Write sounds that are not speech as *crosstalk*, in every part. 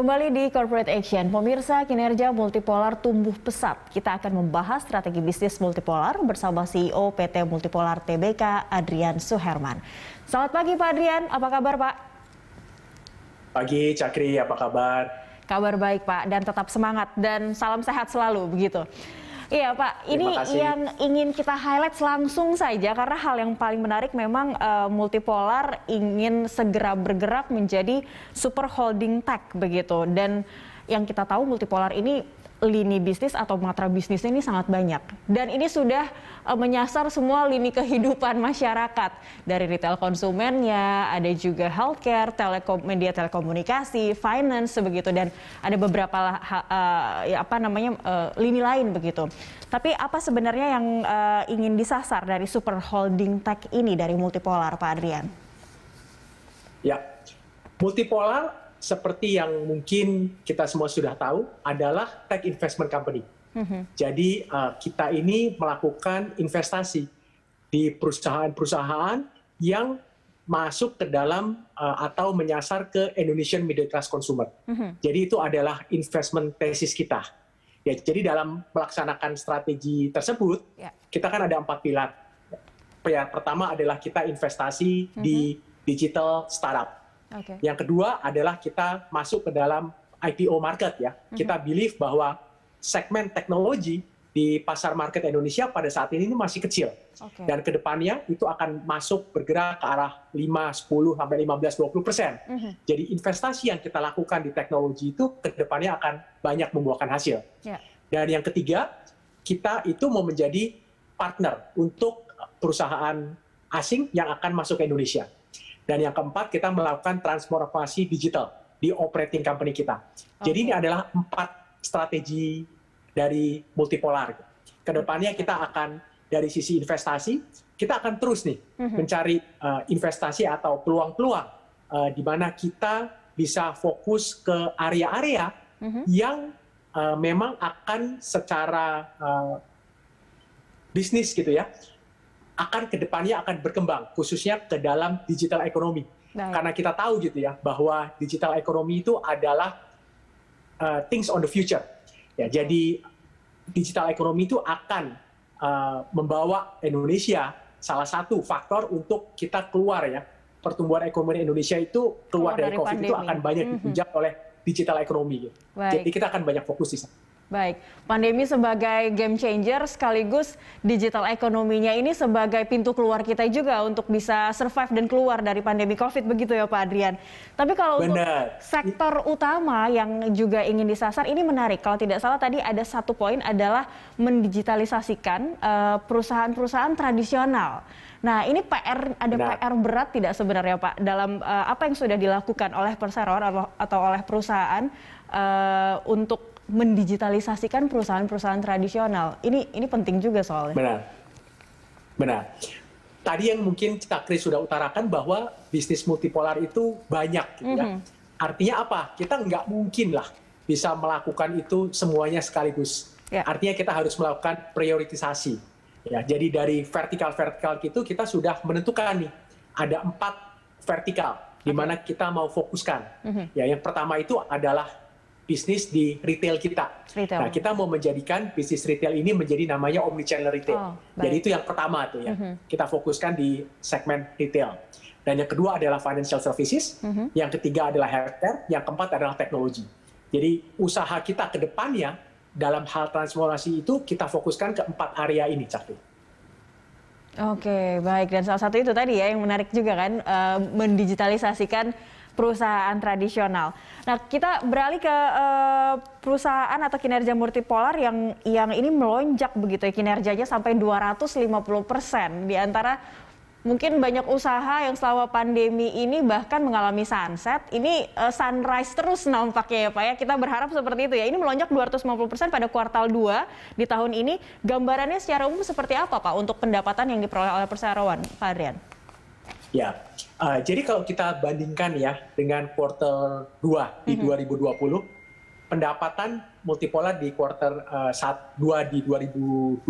Kembali di Corporate Action, pemirsa kinerja multipolar tumbuh pesat. Kita akan membahas strategi bisnis multipolar bersama CEO PT Multipolar TBK, Adrian Suherman. Selamat pagi Pak Adrian, apa kabar Pak? Pagi Cakri, apa kabar? Kabar baik Pak, dan tetap semangat dan salam sehat selalu begitu. Iya Pak, ini yang ingin kita highlight langsung saja karena hal yang paling menarik memang uh, multipolar ingin segera bergerak menjadi super holding tech begitu dan yang kita tahu multipolar ini lini bisnis atau matra bisnis ini sangat banyak dan ini sudah uh, menyasar semua lini kehidupan *laughs* masyarakat dari retail konsumennya ada juga healthcare telekom media telekomunikasi finance begitu dan ada beberapa uh, ya apa namanya uh, lini lain begitu tapi apa sebenarnya yang uh, ingin disasar dari super holding tech ini dari multipolar Pak Adrian ya multipolar seperti yang mungkin kita semua sudah tahu adalah tech investment company. Mm-hmm. Jadi uh, kita ini melakukan investasi di perusahaan-perusahaan yang masuk ke dalam uh, atau menyasar ke Indonesian middle class consumer. Mm-hmm. Jadi itu adalah investment tesis kita. Ya, jadi dalam melaksanakan strategi tersebut, yeah. kita kan ada empat pilar. Pilar ya, pertama adalah kita investasi mm-hmm. di digital startup Okay. Yang kedua adalah kita masuk ke dalam IPO market ya. Mm-hmm. Kita believe bahwa segmen teknologi di pasar market Indonesia pada saat ini masih kecil. Okay. Dan kedepannya itu akan masuk bergerak ke arah 5, 10, sampai 15, 20 persen. Mm -hmm. Jadi investasi yang kita lakukan di teknologi itu kedepannya akan banyak membuahkan hasil. Yeah. Dan yang ketiga, kita itu mau menjadi partner untuk perusahaan asing yang akan masuk ke Indonesia. Dan yang keempat, kita melakukan transformasi digital di operating company kita. Okay. Jadi ini adalah empat strategi dari multipolar. Kedepannya kita akan dari sisi investasi, kita akan terus nih mhm. mencari uh, investasi atau peluang-peluang uh, di mana kita bisa fokus ke area-area mhm. yang uh, memang akan secara uh, bisnis gitu ya, akan kedepannya akan berkembang, khususnya ke dalam digital ekonomi. nah. Karena kita tahu gitu ya bahwa digital ekonomi itu adalah uh, things on the future. Ya, jadi digital ekonomi itu akan uh, membawa Indonesia salah satu faktor untuk kita keluar ya pertumbuhan ekonomi Indonesia itu keluar, keluar dari, dari COVID pandemi. itu akan banyak dihujat mm -hmm. oleh digital ekonomi. Gitu. Jadi kita akan banyak fokus di sana. Baik, pandemi sebagai game changer sekaligus digital ekonominya ini sebagai pintu keluar kita juga untuk bisa survive dan keluar dari pandemi COVID begitu ya Pak Adrian. Tapi kalau Benar. untuk sektor utama yang juga ingin disasar ini menarik. Kalau tidak salah tadi ada satu poin adalah mendigitalisasikan eh, perusahaan-perusahaan tradisional. Nah, ini PR ada Benar. PR berat tidak sebenarnya Pak dalam eh, apa yang sudah dilakukan oleh perseroan atau oleh perusahaan eh, untuk mendigitalisasikan perusahaan-perusahaan tradisional. Ini ini penting juga soalnya. Benar. Benar. Tadi yang mungkin kita Kris sudah utarakan bahwa bisnis multipolar itu banyak gitu Mm -hmm. Artinya apa? Kita nggak mungkin lah bisa melakukan itu semuanya sekaligus. Yeah. Artinya kita harus melakukan prioritisasi. Ya, jadi dari vertikal-vertikal itu kita sudah menentukan nih ada empat vertikal di mana kita mau fokuskan. Mm -hmm. Ya, yang pertama itu adalah bisnis di retail kita. Retail. Nah, kita mau menjadikan bisnis retail ini menjadi namanya omnichannel retail. Oh, Jadi itu yang pertama tuh ya. Mm -hmm. Kita fokuskan di segmen retail. Dan yang kedua adalah financial services, mm -hmm. yang ketiga adalah healthcare, yang keempat adalah teknologi. Jadi usaha kita ke depannya dalam hal transformasi itu kita fokuskan ke empat area ini, Cakti. Oke, baik. Dan salah satu itu tadi ya yang menarik juga kan, uh, mendigitalisasikan perusahaan tradisional. Nah, kita beralih ke uh, perusahaan atau kinerja multipolar yang yang ini melonjak begitu ya kinerjanya sampai 250% di antara mungkin banyak usaha yang selama pandemi ini bahkan mengalami sunset. Ini uh, sunrise terus nampaknya ya Pak ya. Kita berharap seperti itu ya. Ini melonjak 250% pada kuartal 2 di tahun ini. Gambarannya secara umum seperti apa Pak untuk pendapatan yang diperoleh oleh perseroan, Pak Adrian? Ya, uh, jadi kalau kita bandingkan ya dengan kuartal 2 di mm-hmm. 2020, pendapatan multipolar di kuartal uh, eh, 2 di 2020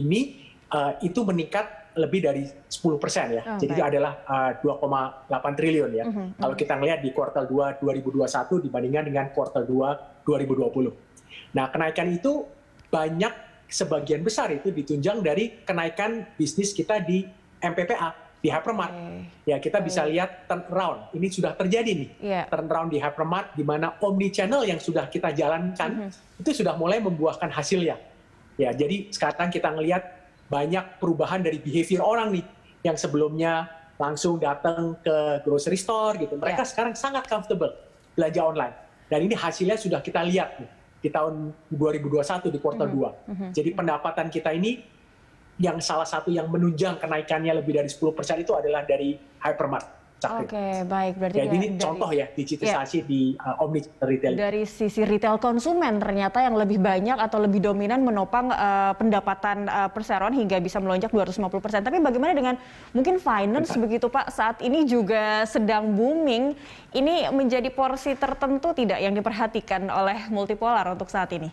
ini uh, itu meningkat lebih dari 10 persen ya. Oh, jadi baik. adalah uh, 2,8 triliun ya. Mm-hmm. mm-hmm. Kalau kita melihat di kuartal 2 2021 dibandingkan dengan kuartal 2 2020. Nah, kenaikan itu banyak sebagian besar itu ditunjang dari kenaikan bisnis kita di MPPA di hypermart. Okay. Ya, kita okay. bisa lihat turnaround. Ini sudah terjadi nih. Yeah. Turnaround di hypermart di mana omni channel yang sudah kita jalankan mm-hmm. itu sudah mulai membuahkan hasilnya. Ya, jadi sekarang kita ngelihat banyak perubahan dari behavior orang nih yang sebelumnya langsung datang ke grocery store gitu. Mereka yeah. sekarang sangat comfortable belanja online. Dan ini hasilnya sudah kita lihat nih di tahun 2021 di kuartal mm -hmm. 2. Mm -hmm. Jadi pendapatan kita ini yang salah satu yang menunjang kenaikannya lebih dari 10% itu adalah dari hypermart. Oke, okay, baik. Berarti Jadi ini dari, contoh ya digitalisasi yeah. di uh, omni retail. Dari sisi retail konsumen ternyata yang lebih banyak atau lebih dominan menopang uh, pendapatan uh, perseroan hingga bisa melonjak 250 persen. Tapi bagaimana dengan mungkin finance Entah. begitu Pak? Saat ini juga sedang booming. Ini menjadi porsi tertentu tidak yang diperhatikan oleh multipolar untuk saat ini?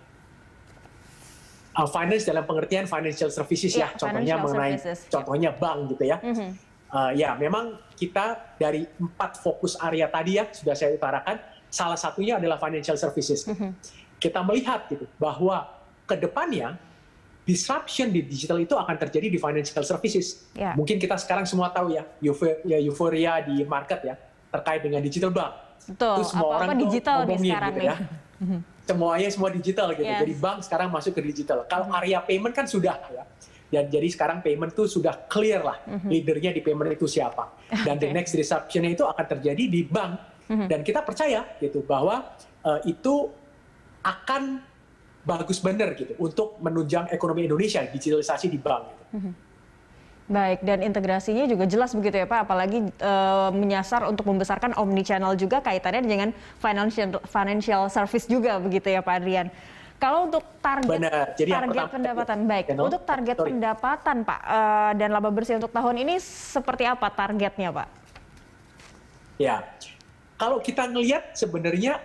uh, finance dalam pengertian financial services yeah, ya, contohnya mengenai services. Ya. contohnya bank gitu ya. Mm -hmm. uh, ya, memang kita dari empat fokus area tadi ya sudah saya utarakan, salah satunya adalah financial services. Mm -hmm. Kita melihat gitu bahwa kedepannya disruption di digital itu akan terjadi di financial services. Yeah. Mungkin kita sekarang semua tahu ya, ya euforia, di market ya terkait dengan digital bank. Betul. Itu semua apa -apa orang digital tuh ngomongin gitu nih. ya. Mhm semuanya semua digital gitu. Yes. Iya. Jadi bank sekarang masuk ke digital. Kalau area payment kan sudah ya. Dan jadi sekarang payment tuh sudah clear lah mm -hmm. leadernya di payment itu siapa. *laughs* Dan the next disruptionnya itu akan terjadi di bank. Mm -hmm. Dan kita percaya gitu bahwa uh, itu akan bagus benar gitu untuk menunjang ekonomi Indonesia digitalisasi di bank gitu. Mm -hmm. Baik, dan integrasinya juga jelas begitu ya Pak, apalagi e, menyasar untuk membesarkan omnichannel juga kaitannya dengan financial financial service juga begitu ya Pak Adrian. Kalau untuk target Benar. Jadi target pertama, pendapatan baik, channel, untuk target sorry. pendapatan Pak e, dan laba bersih untuk tahun ini seperti apa targetnya Pak? Ya, kalau kita ngelihat sebenarnya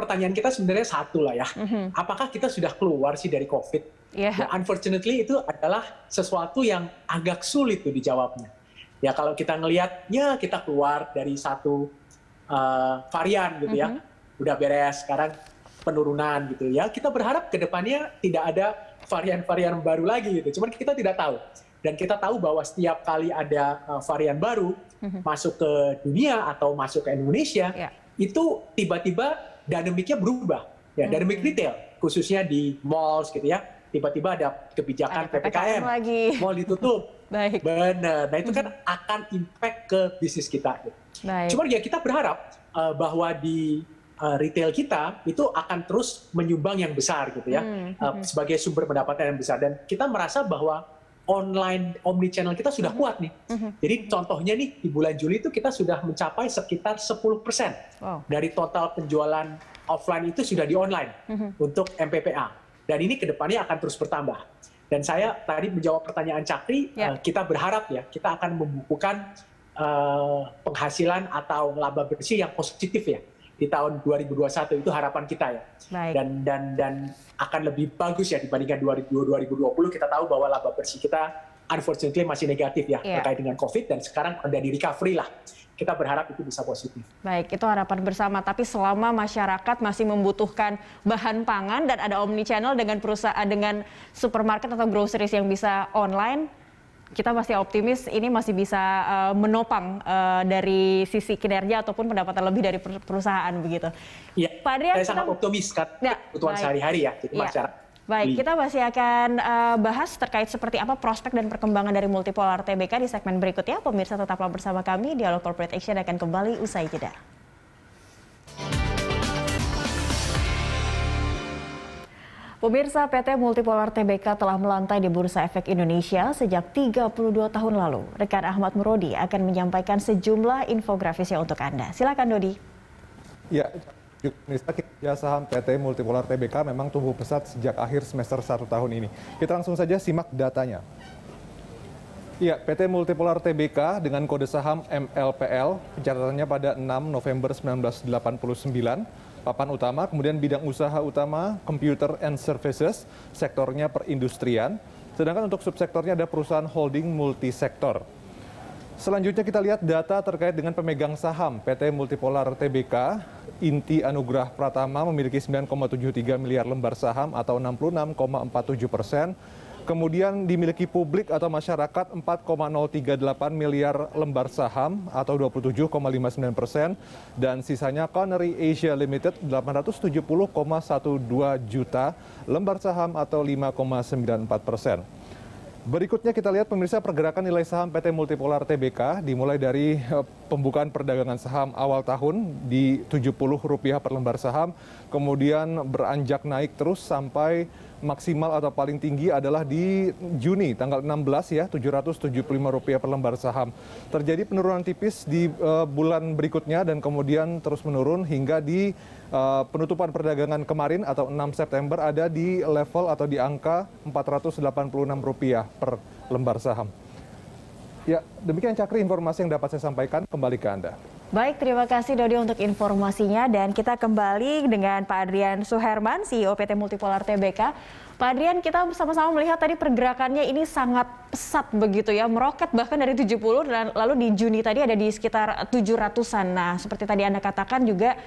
pertanyaan kita sebenarnya satu lah ya, mm -hmm. apakah kita sudah keluar sih dari COVID? Yeah. Nah, unfortunately itu adalah sesuatu yang agak sulit tuh dijawabnya. Ya kalau kita ngelihatnya kita keluar dari satu uh, varian gitu mm -hmm. ya, mm-hmm. udah beres. Sekarang penurunan gitu ya. Kita berharap kedepannya tidak ada varian-varian baru lagi gitu. Cuman kita tidak tahu dan kita tahu bahwa setiap kali ada uh, varian baru mm-hmm. masuk ke dunia atau masuk ke Indonesia yeah. itu tiba-tiba dinamiknya berubah ya mm-hmm. dinamik retail khususnya di malls gitu ya tiba-tiba ada kebijakan ada PPKM, PPKM lagi. mau ditutup. *laughs* Baik. Benar. Nah itu kan hmm. akan impact ke bisnis kita. Baik. ya kita berharap uh, bahwa di uh, retail kita itu akan terus menyumbang yang besar gitu ya hmm. Uh, sebagai sumber pendapatan yang besar dan kita merasa bahwa online omnichannel kita sudah hmm. kuat nih. hmm Jadi contohnya nih di bulan Juli itu kita sudah mencapai sekitar 10% wow. dari total penjualan offline itu sudah di online hmm untuk MPPA dan ini kedepannya akan terus bertambah. Dan saya tadi menjawab pertanyaan Cakri, yeah. Ya. uh, kita berharap ya kita akan membukukan uh, penghasilan atau laba bersih yang positif ya di tahun 2021 itu harapan kita ya. Baik. Dan dan dan akan lebih bagus ya dibandingkan 2020 kita tahu bahwa laba bersih kita unfortunately masih negatif ya yeah. terkait dengan COVID dan sekarang ada di recovery lah. Kita berharap itu bisa positif. Baik, itu harapan bersama. Tapi selama masyarakat masih membutuhkan bahan pangan dan ada omnichannel dengan perusahaan dengan supermarket atau groceries yang bisa online, kita masih optimis ini masih bisa uh, menopang uh, dari sisi kinerja ataupun pendapatan lebih dari perusahaan begitu. Iya. Pak Adrian, saya kita... sangat optimis kan ya, kebutuhan sehari-hari ya, jadi ya. masyarakat Baik, hmm. kita masih akan uh, bahas terkait seperti apa prospek dan perkembangan dari multipolar TBK di segmen berikutnya. Pemirsa tetaplah bersama kami, Dialog Corporate Action akan kembali usai jeda. Pemirsa PT Multipolar TBK telah melantai di Bursa Efek Indonesia sejak 32 tahun lalu. Rekan Ahmad Murodi akan menyampaikan sejumlah infografisnya untuk Anda. Silakan Dodi. Ya, Yuk, Yuknista ya, Kinerja Saham PT Multipolar TBK memang tumbuh pesat sejak akhir semester satu tahun ini. Kita langsung saja simak datanya. Iya, PT Multipolar TBK dengan kode saham MLPL, pencatatannya pada 6 November 1989, papan utama, kemudian bidang usaha utama, computer and services, sektornya perindustrian, sedangkan untuk subsektornya ada perusahaan holding multisektor. Selanjutnya kita lihat data terkait dengan pemegang saham PT Multipolar TBK. Inti Anugrah Pratama memiliki 9,73 miliar lembar saham atau 66,47 persen. Kemudian dimiliki publik atau masyarakat 4,038 miliar lembar saham atau 27,59 persen. Dan sisanya Connery Asia Limited 870,12 juta lembar saham atau 5,94 persen. Berikutnya kita lihat pemirsa pergerakan nilai saham PT Multipolar TBK dimulai dari eh, pembukaan perdagangan saham awal tahun di Rp70 per lembar saham, kemudian beranjak naik terus sampai maksimal atau paling tinggi adalah di Juni tanggal 16 ya lima rupiah per lembar saham. Terjadi penurunan tipis di uh, bulan berikutnya dan kemudian terus menurun hingga di uh, penutupan perdagangan kemarin atau 6 September ada di level atau di angka enam rupiah per lembar saham. Ya, demikian cakri informasi yang dapat saya sampaikan kembali ke Anda. Baik, terima kasih Dodi untuk informasinya dan kita kembali dengan Pak Adrian Suherman, CEO PT Multipolar TBK. Pak Adrian, kita sama-sama melihat tadi pergerakannya ini sangat pesat begitu ya, meroket bahkan dari 70 dan lalu di Juni tadi ada di sekitar 700-an. Nah, seperti tadi Anda katakan juga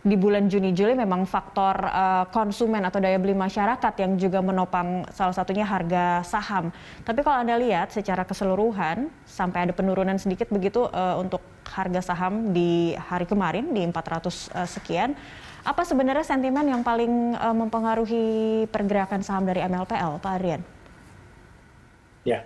di bulan Juni Juli memang faktor uh, konsumen atau daya beli masyarakat yang juga menopang salah satunya harga saham. Tapi kalau Anda lihat secara keseluruhan sampai ada penurunan sedikit begitu uh, untuk harga saham di hari kemarin di 400 uh, eh, sekian, apa sebenarnya sentimen yang paling uh, mempengaruhi pergerakan saham dari MLPL, Pak Aryan? Ya. Yeah.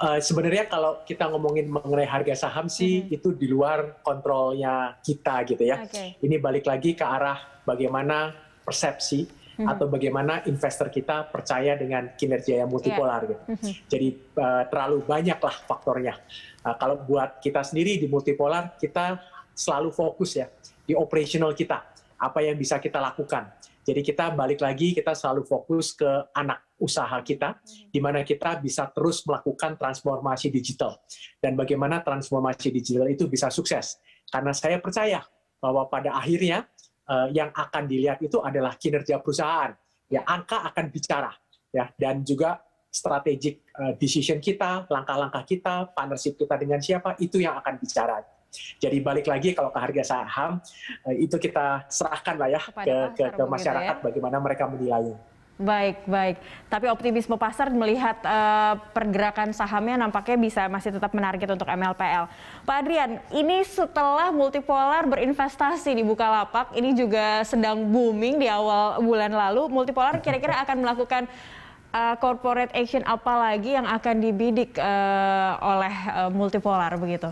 Eh, sebenarnya kalau kita ngomongin mengenai harga saham sih mm-hmm. itu di luar kontrolnya kita gitu ya. Okay. Ini balik lagi ke arah bagaimana persepsi mm-hmm. atau bagaimana investor kita percaya dengan kinerja yang multipolar yeah. gitu. Mm-hmm. Jadi uh, terlalu banyaklah faktornya. Uh, kalau buat kita sendiri di multipolar kita selalu fokus ya di operational kita, apa yang bisa kita lakukan jadi kita balik lagi, kita selalu fokus ke anak usaha kita, hmm. di mana kita bisa terus melakukan transformasi digital. Dan bagaimana transformasi digital itu bisa sukses. Karena saya percaya bahwa pada akhirnya eh, yang akan dilihat itu adalah kinerja perusahaan. Ya, angka akan bicara. ya Dan juga strategic eh, decision kita, langkah-langkah kita, partnership kita dengan siapa, itu yang akan bicara jadi balik lagi kalau ke harga saham eh, itu kita serahkan lah ya ke, ke, ke ya. masyarakat ya. bagaimana mereka menilai. Baik, baik. Tapi optimisme pasar melihat uh, pergerakan sahamnya nampaknya bisa masih tetap menarget untuk MLPL. Pak Adrian, ini setelah multipolar berinvestasi di Bukalapak, ini juga sedang booming di awal bulan lalu. Multipolar kira-kira akan melakukan uh, corporate action apa lagi yang akan dibidik uh, oleh uh, multipolar begitu?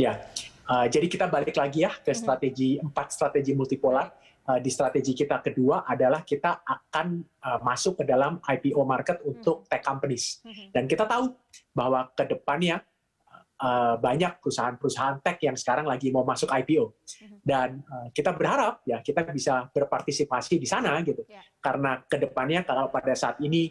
Ya, uh, jadi kita balik lagi ya ke mm-hmm. strategi empat strategi multipolar. Eh, di strategi kita kedua adalah kita akan uh, masuk ke dalam IPO market mm-hmm. untuk tech companies. Mm-hmm. Dan kita tahu bahwa ke depannya uh, banyak perusahaan-perusahaan tech yang sekarang lagi mau masuk IPO. Dan uh, kita berharap ya kita bisa berpartisipasi di sana gitu. Ya. Karena ke depannya kalau pada saat ini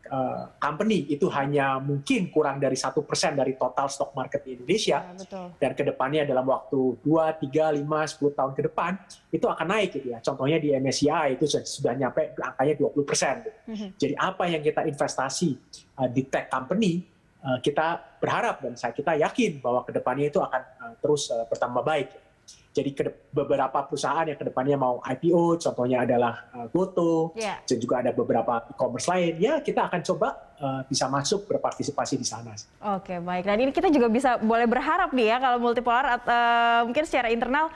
Eh, company itu hanya mungkin kurang dari satu persen dari total stock market di Indonesia ya, betul. dan kedepannya dalam waktu 2, 3, 5, 10 tahun ke depan itu akan naik gitu ya contohnya di MSCI itu sudah, nyampe angkanya 20 persen gitu. mm -hmm. jadi apa yang kita investasi eh, di tech company eh, kita berharap dan saya kita yakin bahwa kedepannya itu akan terus bertambah baik jadi ke beberapa perusahaan yang kedepannya mau IPO, contohnya adalah uh, GoTo, yeah. dan juga ada beberapa e-commerce lain. Ya kita akan coba uh, bisa masuk berpartisipasi di sana. Oke okay, baik. Nah ini kita juga bisa boleh berharap nih ya kalau multipolar uh, mungkin secara internal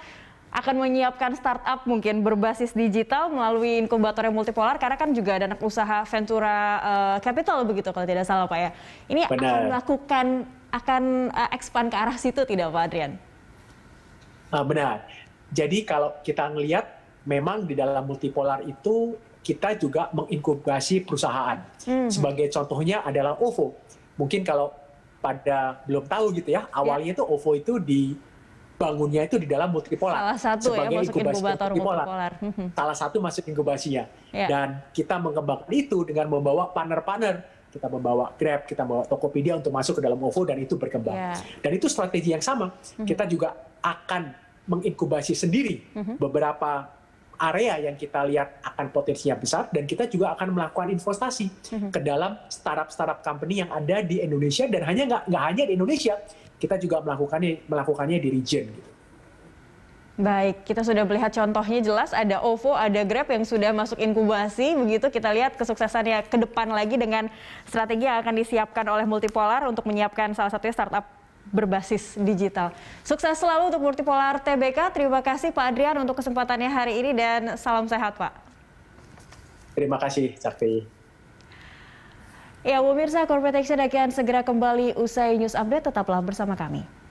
akan menyiapkan startup mungkin berbasis digital melalui inkubator yang multipolar karena kan juga ada anak usaha Ventura uh, Capital begitu kalau tidak salah Pak ya. Ini Benar. akan melakukan akan uh, expand ke arah situ tidak Pak Adrian? Eh, benar. Jadi kalau kita melihat memang di dalam multipolar itu kita juga menginkubasi perusahaan. Hmm. Sebagai contohnya adalah OVO. Mungkin kalau pada belum tahu gitu ya, ya. awalnya yeah. itu OVO itu di bangunnya itu di dalam multipolar. Salah satu ya, sebagai ya, inkubasi inkubator multipolar. multipolar. Hmm. Salah satu masuk inkubasinya. Yeah. Dan kita mengembangkan itu dengan membawa partner-partner kita membawa Grab, kita membawa Tokopedia untuk masuk ke dalam OVO dan itu berkembang. Yeah. Dan itu strategi yang sama. Mm -hmm. Kita juga akan menginkubasi sendiri mhm. beberapa area yang kita lihat akan potensinya besar dan kita juga akan melakukan investasi mhm. ke dalam startup-startup company yang ada di Indonesia dan hanya nggak nggak hanya di Indonesia kita juga melakukannya melakukannya di region gitu. Baik, kita sudah melihat contohnya jelas ada OVO, ada Grab yang sudah masuk inkubasi. Begitu kita lihat kesuksesannya ke depan lagi dengan strategi yang akan disiapkan oleh Multipolar untuk menyiapkan salah satunya startup berbasis digital. Sukses selalu untuk Multipolar TBK. Terima kasih Pak Adrian untuk kesempatannya hari ini dan salam sehat Pak. Terima kasih Cakti. Ya, pemirsa Corporate Action akan segera kembali usai news update. Tetaplah bersama kami.